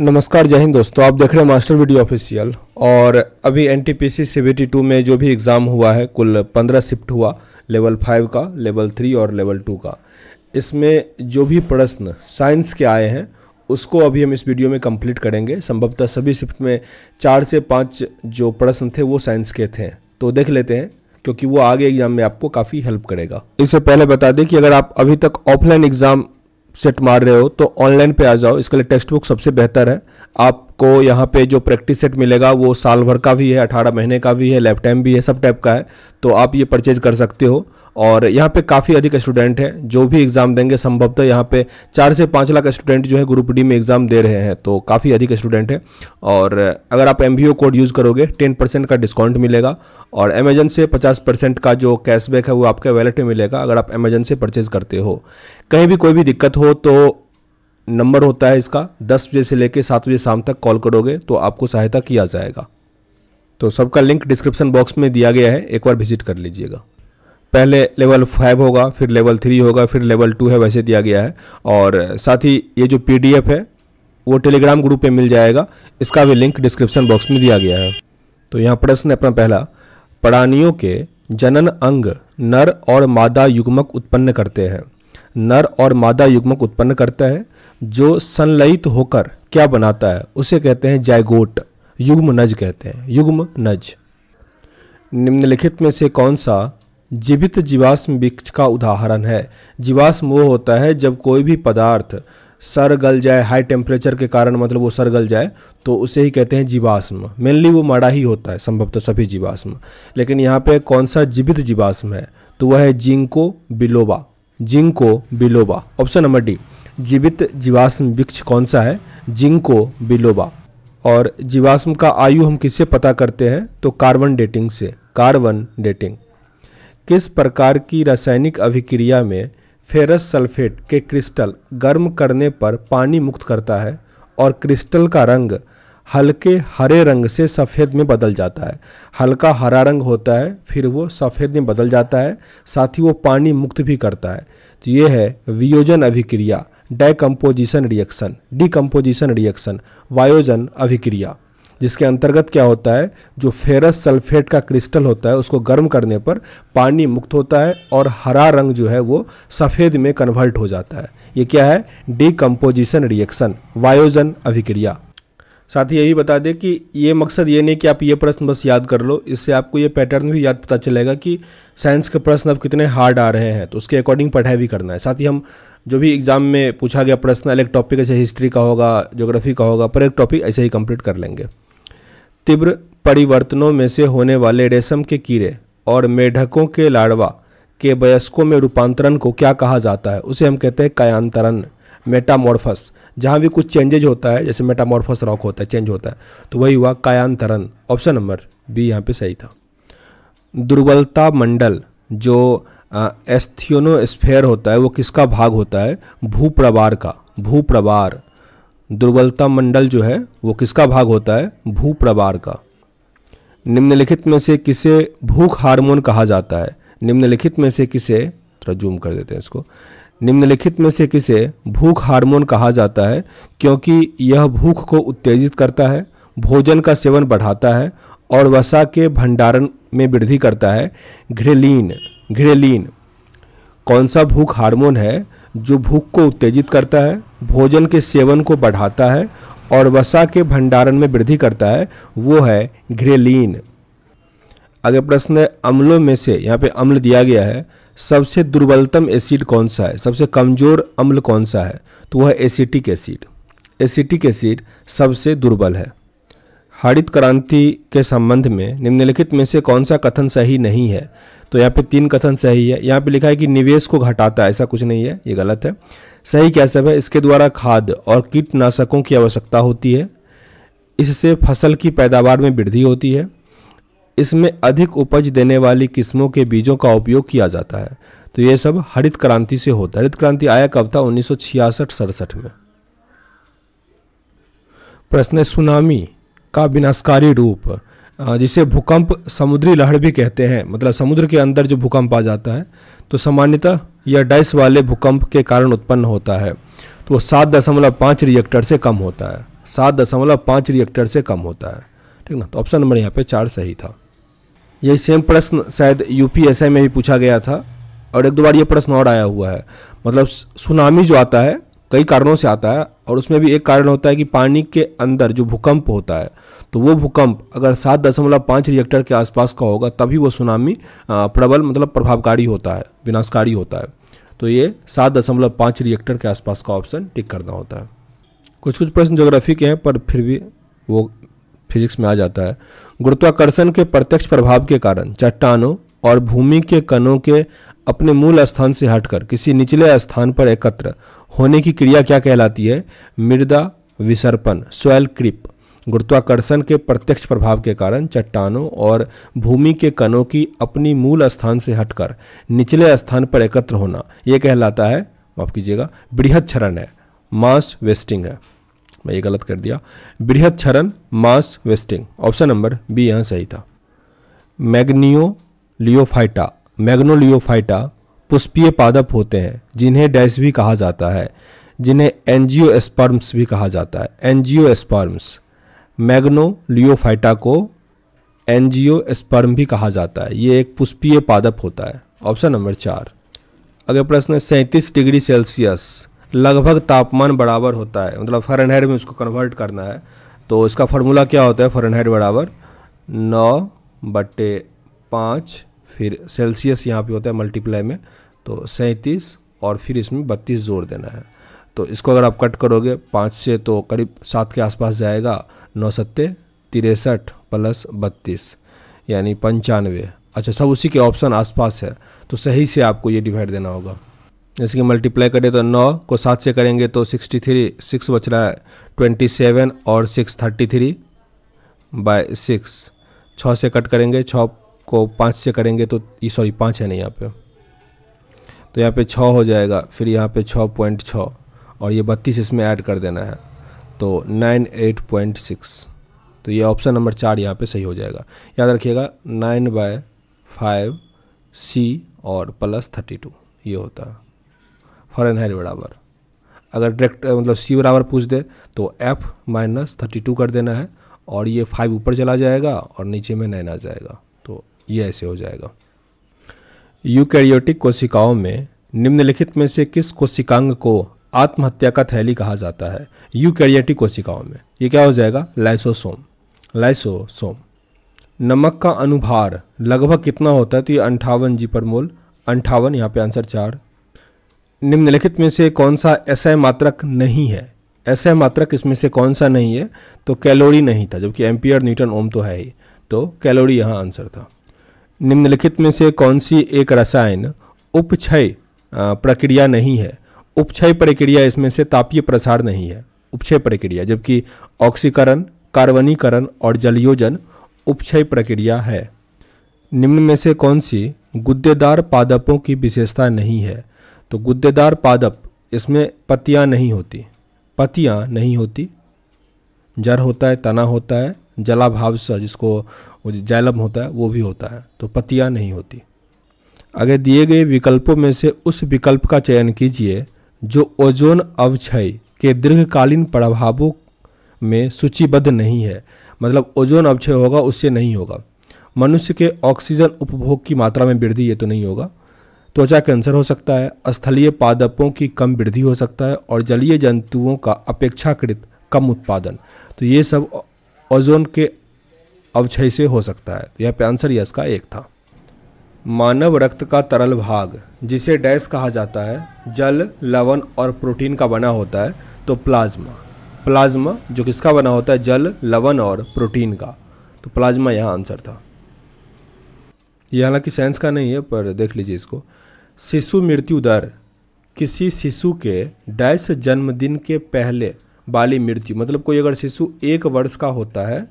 नमस्कार जय हिंद दोस्तों आप देख रहे हैं मास्टर वीडियो ऑफिशियल और अभी एन टी पी सी में जो भी एग्ज़ाम हुआ है कुल पंद्रह शिफ्ट हुआ लेवल फाइव का लेवल थ्री और लेवल टू का इसमें जो भी प्रश्न साइंस के आए हैं उसको अभी हम इस वीडियो में कंप्लीट करेंगे संभवतः सभी शिफ्ट में चार से पाँच जो प्रश्न थे वो साइंस के थे तो देख लेते हैं क्योंकि वो आगे एग्जाम में आपको काफ़ी हेल्प करेगा इससे पहले बता दें कि अगर आप अभी तक ऑफलाइन एग्ज़ाम सेट मार रहे हो तो ऑनलाइन पे आ जाओ इसके लिए टेक्स्ट बुक सबसे बेहतर है आपको यहाँ पे जो प्रैक्टिस सेट मिलेगा वो साल भर का भी है अठारह महीने का भी है लैब टाइम भी है सब टाइप का है तो आप ये परचेज कर सकते हो और यहाँ पे काफ़ी अधिक स्टूडेंट हैं जो भी एग्ज़ाम देंगे संभवतः यहाँ पे चार से पाँच लाख स्टूडेंट जो है ग्रुप डी में एग्ज़ाम दे रहे हैं तो काफ़ी अधिक स्टूडेंट हैं और अगर आप एम कोड यूज़ करोगे टेन परसेंट का डिस्काउंट मिलेगा और अमेजन से पचास परसेंट का जो कैशबैक है वो आपके वैलेट में मिलेगा अगर आप अमेजन से परचेज़ करते हो कहीं भी कोई भी दिक्कत हो तो नंबर होता है इसका दस बजे से लेकर सात बजे शाम तक कॉल करोगे तो आपको सहायता किया जाएगा तो सबका लिंक डिस्क्रिप्शन बॉक्स में दिया गया है एक बार विजिट कर लीजिएगा पहले लेवल फाइव होगा फिर लेवल थ्री होगा फिर लेवल टू है वैसे दिया गया है और साथ ही ये जो पी है वो टेलीग्राम ग्रुप पर मिल जाएगा इसका भी लिंक डिस्क्रिप्शन बॉक्स में दिया गया है तो यहाँ प्रश्न अपना पहला प्राणियों के जनन अंग नर और मादा युग्मक उत्पन्न करते हैं नर और मादा युग्मक उत्पन्न करता है जो संलयित होकर क्या बनाता है उसे कहते हैं जायगोट युग्म नज कहते हैं युग्म नज निम्नलिखित में से कौन सा जीवित जीवाश्म वृक्ष का उदाहरण है जीवाश्म वो होता है जब कोई भी पदार्थ सर गल जाए हाई टेम्परेचर के कारण मतलब वो सर गल जाए तो उसे ही कहते हैं जीवाश्म मेनली वो माड़ा ही होता है संभवतः सभी जीवाश्म लेकिन यहाँ पे कौन सा जीवित जीवाश्म है तो वह है ginkgo biloba ginkgo biloba option number D जीवित जीवाश्म वृक्ष कौन सा है जिंको बिलोबा और जीवाश्म का आयु हम किससे पता करते हैं तो कार्बन डेटिंग से कार्बन डेटिंग किस प्रकार की रासायनिक अभिक्रिया में फेरस सल्फेट के क्रिस्टल गर्म करने पर पानी मुक्त करता है और क्रिस्टल का रंग हल्के हरे रंग से सफ़ेद में बदल जाता है हल्का हरा रंग होता है फिर वो सफ़ेद में बदल जाता है साथ ही वो पानी मुक्त भी करता है तो ये है वियोजन अभिक्रिया डेकम्पोजिशन रिएक्शन डिकम्पोजिशन रिएक्शन वायोजन अभिक्रिया जिसके अंतर्गत क्या होता है जो फेरस सल्फेट का क्रिस्टल होता है उसको गर्म करने पर पानी मुक्त होता है और हरा रंग जो है वो सफ़ेद में कन्वर्ट हो जाता है ये क्या है डिकम्पोजिशन रिएक्शन वायोजन अभिक्रिया साथ ही यही बता दें कि ये मकसद ये नहीं कि आप ये प्रश्न बस याद कर लो इससे आपको ये पैटर्न भी याद पता चलेगा कि साइंस के प्रश्न अब कितने हार्ड आ रहे हैं तो उसके अकॉर्डिंग पढ़ाई भी करना है साथ ही हम जो भी एग्ज़ाम में पूछा गया प्रश्न अलग टॉपिक ऐसे हिस्ट्री का होगा ज्योग्राफी का होगा पर एक टॉपिक ऐसे ही कंप्लीट कर लेंगे तीव्र परिवर्तनों में से होने वाले रेशम के कीड़े और मेढकों के लाड़वा के वयस्कों में रूपांतरण को क्या कहा जाता है उसे हम कहते हैं कायांतरण मेटामॉर्फस जहाँ भी कुछ चेंजेज होता है जैसे मेटामॉर्फस रॉक होता है चेंज होता है तो वही हुआ कायांतरण ऑप्शन नंबर बी यहाँ पे सही था दुर्बलता मंडल जो एस्थियोनोस्फेयर होता है वो किसका भाग होता है भूप्रवार का भूप्रवार दुर्बलता मंडल जो है वो किसका भाग होता है भूप्रवार का निम्नलिखित में से किसे भूख हार्मोन कहा जाता है निम्नलिखित में से किसे थोड़ा जूम कर देते हैं इसको निम्नलिखित में से किसे भूख हार्मोन कहा जाता है क्योंकि यह भूख को उत्तेजित करता है भोजन का सेवन बढ़ाता है और वसा के भंडारण में वृद्धि करता है घ्रेलीन घ्रेलीन कौन सा भूख हार्मोन है जो भूख को उत्तेजित करता है भोजन के सेवन को बढ़ाता है और वसा के भंडारण में वृद्धि करता है वो है घ्रेलिन अगर प्रश्न है अम्लों में से यहाँ पे अम्ल दिया गया है सबसे दुर्बलतम एसिड कौन सा है सबसे कमज़ोर अम्ल कौन सा है तो वह है एसिटिक एसिड एसिटिक एसिड सबसे दुर्बल है हरित क्रांति के संबंध में निम्नलिखित में से कौन सा कथन सही नहीं है तो यहाँ पे तीन कथन सही है यहाँ पे लिखा है कि निवेश को घटाता है ऐसा कुछ नहीं है ये गलत है सही क्या सब है इसके द्वारा खाद और कीटनाशकों की आवश्यकता होती है इससे फसल की पैदावार में वृद्धि होती है इसमें अधिक उपज देने वाली किस्मों के बीजों का उपयोग किया जाता है तो ये सब हरित क्रांति से होता है हरित क्रांति आया कब था उन्नीस सौ में प्रश्न सुनामी का विनाशकारी रूप जिसे भूकंप समुद्री लहर भी कहते हैं मतलब समुद्र के अंदर जो भूकंप आ जाता है तो सामान्यतः यह डाइस वाले भूकंप के कारण उत्पन्न होता है तो वो सात दशमलव पाँच रिएक्टर से कम होता है सात दशमलव पाँच रिएक्टर से कम होता है ठीक ना तो ऑप्शन नंबर यहाँ पे चार सही था यही सेम प्रश्न शायद यूपीएसआई में भी पूछा गया था और एक दो बार ये प्रश्न और आया हुआ है मतलब सुनामी जो आता है कई कारणों से आता है और उसमें भी एक कारण होता है कि पानी के अंदर जो भूकंप होता है तो वो भूकंप अगर सात दशमलव पाँच रिएक्टर के आसपास का होगा तभी वो सुनामी प्रबल मतलब प्रभावकारी होता है विनाशकारी होता है तो ये सात दशमलव पाँच रिएक्टर के आसपास का ऑप्शन टिक करना होता है कुछ कुछ प्रश्न जोग्राफी के हैं पर फिर भी वो फिजिक्स में आ जाता है गुरुत्वाकर्षण के प्रत्यक्ष प्रभाव के कारण चट्टानों और भूमि के कणों के अपने मूल स्थान से हटकर किसी निचले स्थान पर एकत्र होने की क्रिया क्या कहलाती है मृदा विसर्पण सोयल क्रिप गुरुत्वाकर्षण के प्रत्यक्ष प्रभाव के कारण चट्टानों और भूमि के कणों की अपनी मूल स्थान से हटकर निचले स्थान पर एकत्र होना यह कहलाता है माफ कीजिएगा बृहद क्षरण है मास वेस्टिंग है मैं ये गलत कर दिया बृहद क्षरण mass wasting option number B यहाँ सही था मैग्नियो लियोफाइटा मैग्नोलियोफाइटा पुष्पीय पादप होते हैं जिन्हें डैश भी कहा जाता है जिन्हें एनजियो भी कहा जाता है एनजियो मैग्नोलियोफाइटा को एनजीओ स्पर्म भी कहा जाता है ये एक पुष्पीय पादप होता है ऑप्शन नंबर चार अगर प्रश्न है सैंतीस डिग्री सेल्सियस लगभग तापमान बराबर होता है मतलब फरनहाइट में उसको कन्वर्ट करना है तो इसका फार्मूला क्या होता है फरनहाइट बराबर नौ बट्टे पाँच फिर सेल्सियस यहाँ पे होता है मल्टीप्लाई में तो सैंतीस और फिर इसमें बत्तीस जोड़ देना है तो इसको अगर आप कट करोगे पाँच से तो करीब सात के आसपास जाएगा नौ सत्ते तिरसठ प्लस बत्तीस यानी पंचानवे अच्छा सब उसी के ऑप्शन आसपास है तो सही से आपको ये डिवाइड देना होगा जैसे कि मल्टीप्लाई करें तो नौ को सात से करेंगे तो सिक्सटी थ्री सिक्स बच रहा है ट्वेंटी सेवन और six thirty three by six छः से कट करेंगे छः को पाँच से करेंगे तो सॉरी पाँच है नहीं यहाँ पे तो यहाँ पे छः हो जाएगा फिर यहाँ पे छः पॉइंट छः और ये बत्तीस इसमें ऐड कर देना है तो 98.6 तो ये ऑप्शन नंबर चार यहाँ पे सही हो जाएगा याद रखिएगा नाइन बाय फाइव सी और प्लस थर्टी टू ये होता है फॉरन हाइट बराबर अगर डायरेक्ट मतलब सी बराबर पूछ दे तो एफ माइनस थर्टी टू कर देना है और ये फाइव ऊपर चला जाएगा और नीचे में नाइन आ जाएगा तो ये ऐसे हो जाएगा यूकैरियोटिक कोशिकाओं में निम्नलिखित में से किस कोशिकांग को आत्महत्या का थैली कहा जाता है यूकैरियोटिक कोशिकाओं में ये क्या हो जाएगा लाइसोसोम लाइसोसोम नमक का अनुभार लगभग कितना होता है तो ये अंठावन जी पर मोल अंठावन यहाँ पे आंसर चार निम्नलिखित में से कौन सा ऐसा मात्रक नहीं है ऐसा मात्रक इसमें से कौन सा नहीं है तो कैलोरी नहीं था जबकि एम्पियर न्यूटन ओम तो है ही तो कैलोरी यहाँ आंसर था निम्नलिखित में से कौन सी एक रसायन उपक्षय प्रक्रिया नहीं है उपक्षय प्रक्रिया इसमें से तापीय प्रसार नहीं है उपक्षय प्रक्रिया जबकि ऑक्सीकरण कार्बनीकरण और जलयोजन उपक्षय प्रक्रिया है निम्न में से कौन सी गुद्देदार पादपों की विशेषता नहीं है तो गुद्देदार पादप इसमें पतियाँ नहीं होती पतियाँ नहीं होती जर होता है तना होता है जलाभाव सा जिसको जैलम होता है वो भी होता है तो पतियाँ नहीं होती अगर दिए गए विकल्पों में से उस विकल्प का चयन कीजिए जो ओजोन अवक्षय के दीर्घकालीन प्रभावों में सूचीबद्ध नहीं है मतलब ओजोन अवक्षय होगा उससे नहीं होगा मनुष्य के ऑक्सीजन उपभोग की मात्रा में वृद्धि ये तो नहीं होगा त्वचा कैंसर हो सकता है स्थलीय पादपों की कम वृद्धि हो सकता है और जलीय जंतुओं का अपेक्षाकृत कम उत्पादन तो ये सब ओजोन के अवक्षय से हो सकता है तो यह पे आंसर यह इसका एक था मानव रक्त का तरल भाग जिसे डैश कहा जाता है जल लवण और प्रोटीन का बना होता है तो प्लाज्मा प्लाज्मा जो किसका बना होता है जल लवण और प्रोटीन का तो प्लाज्मा यहाँ आंसर था यह हालांकि साइंस का नहीं है पर देख लीजिए इसको शिशु मृत्यु दर किसी शिशु के डैश जन्मदिन के पहले बाली मृत्यु मतलब कोई अगर शिशु एक वर्ष का होता है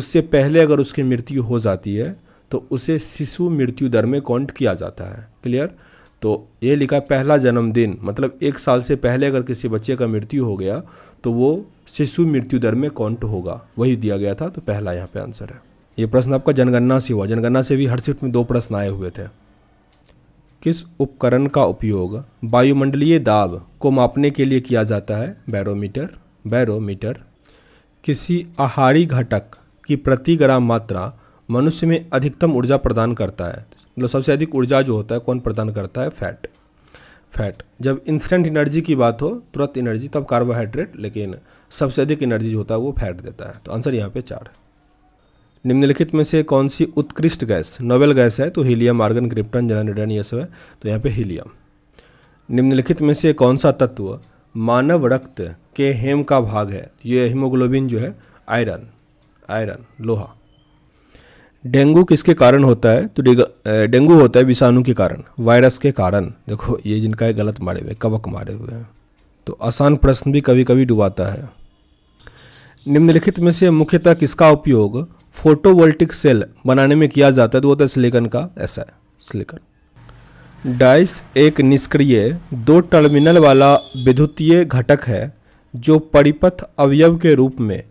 उससे पहले अगर उसकी मृत्यु हो जाती है तो उसे शिशु मृत्यु दर में काउंट किया जाता है क्लियर तो ये लिखा पहला जन्मदिन मतलब एक साल से पहले अगर किसी बच्चे का मृत्यु हो गया तो वो शिशु मृत्यु दर में काउंट होगा वही दिया गया था तो पहला यहाँ पे आंसर है ये प्रश्न आपका जनगणना से हुआ जनगणना से भी हर शिफ्ट में दो प्रश्न आए हुए थे किस उपकरण का उपयोग वायुमंडलीय दाब को मापने के लिए किया जाता है बैरोमीटर बैरोमीटर किसी आहारी घटक की प्रति ग्राम मात्रा मनुष्य में अधिकतम ऊर्जा प्रदान करता है मतलब सबसे अधिक ऊर्जा जो होता है कौन प्रदान करता है फैट फैट जब इंस्टेंट एनर्जी की बात हो तुरंत एनर्जी तब कार्बोहाइड्रेट लेकिन सबसे अधिक एनर्जी जो होता है वो फैट देता है तो आंसर यहाँ पे चार निम्नलिखित में से कौन सी उत्कृष्ट गैस नोबेल गैस है तो हीलियम आर्गन क्रिप्टन जनरेडन ये सब है तो यहाँ पे हीलियम निम्नलिखित में से कौन सा तत्व मानव रक्त के हेम का भाग है ये हीमोग्लोबिन जो है आयरन आयरन लोहा डेंगू किसके कारण होता है तो डेंगू होता है विषाणु के कारण वायरस के कारण देखो ये जिनका है गलत मारे हुए कवक मारे हुए हैं तो आसान प्रश्न भी कभी कभी डुबाता है निम्नलिखित में से मुख्यतः किसका उपयोग फोटोवोल्टिक सेल बनाने में किया जाता है तो वो होता है सिलिकन का ऐसा है सिलिकन डाइस एक निष्क्रिय दो टर्मिनल वाला विद्युतीय घटक है जो परिपथ अवयव के रूप में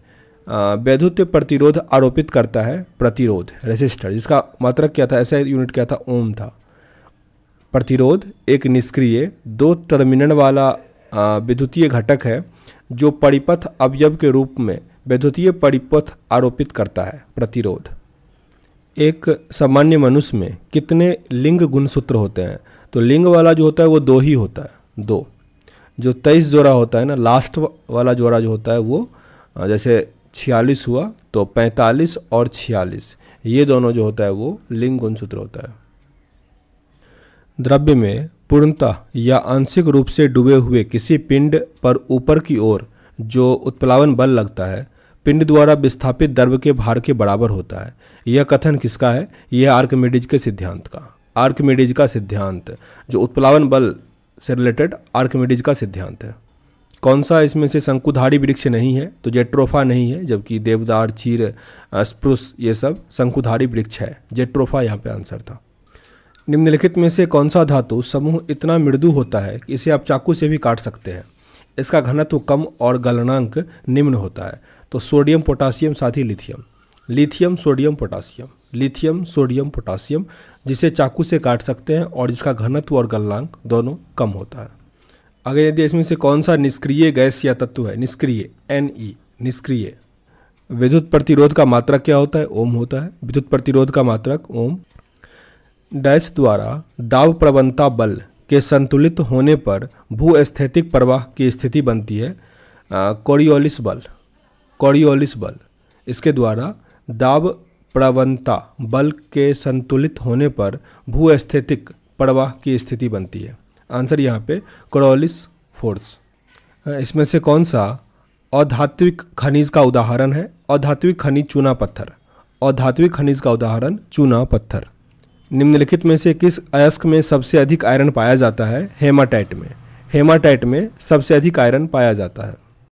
वैधुत्व प्रतिरोध आरोपित करता है प्रतिरोध रेसिस्टर जिसका मात्रक मतलब क्या था ऐसा यूनिट क्या था ओम था प्रतिरोध एक निष्क्रिय दो टर्मिनल वाला विद्युतीय घटक है जो परिपथ अवयव के रूप में वैद्युतीय परिपथ आरोपित करता है प्रतिरोध एक सामान्य मनुष्य में कितने लिंग गुणसूत्र होते हैं तो लिंग वाला जो होता है वो दो ही होता है दो जो तेईस जोड़ा होता है ना लास्ट वाला जोड़ा जो होता है वो जैसे छियालीस हुआ तो पैंतालीस और छियालीस ये दोनों जो होता है वो लिंग गुण सूत्र होता है द्रव्य में पूर्णतः या आंशिक रूप से डूबे हुए किसी पिंड पर ऊपर की ओर जो उत्प्लावन बल लगता है पिंड द्वारा विस्थापित द्रव्य के भार के बराबर होता है यह कथन किसका है यह आर्कमेडिज के सिद्धांत का आर्कमेडिज का सिद्धांत जो उत्प्लावन बल से रिलेटेड आर्कमेडिज का सिद्धांत है कौन सा इसमें से शंकुधारी वृक्ष नहीं है तो जेट्रोफा नहीं है जबकि देवदार चीर स्प्रुस ये सब शंकुधारी वृक्ष है जेट्रोफा यहाँ पे आंसर था निम्नलिखित में से कौन सा धातु समूह इतना मृदु होता है कि इसे आप चाकू से भी काट सकते हैं इसका घनत्व कम और गलनांक निम्न होता है तो सोडियम पोटासियम साथ ही lithium lithium sodium potassium lithium sodium potassium जिसे चाकू से काट सकते हैं और जिसका घनत्व और गलनांक दोनों कम होता है आगे यदि इसमें से कौन सा निष्क्रिय गैस या तत्व है निष्क्रिय एन ई e, निष्क्रिय विद्युत प्रतिरोध का मात्रक क्या होता है ओम होता है विद्युत प्रतिरोध का मात्रक ओम डैश द्वारा दाब प्रवणता बल के संतुलित होने पर भूस्थैतिक प्रवाह की स्थिति बनती है कोरियोलिस बल कोरियोलिस बल इसके द्वारा दाब प्रवणता बल के संतुलित होने पर भूस्थैतिक प्रवाह की स्थिति बनती है आंसर यहाँ पे क्रोलिस फोर्स इसमें से कौन सा अधात्विक खनिज का उदाहरण है अधात्विक खनिज चूना पत्थर अधात्विक खनिज का उदाहरण चूना पत्थर निम्नलिखित में से किस अयस्क में सबसे अधिक आयरन पाया जाता है हेमाटाइट में हेमाटाइट में सबसे अधिक आयरन पाया जाता है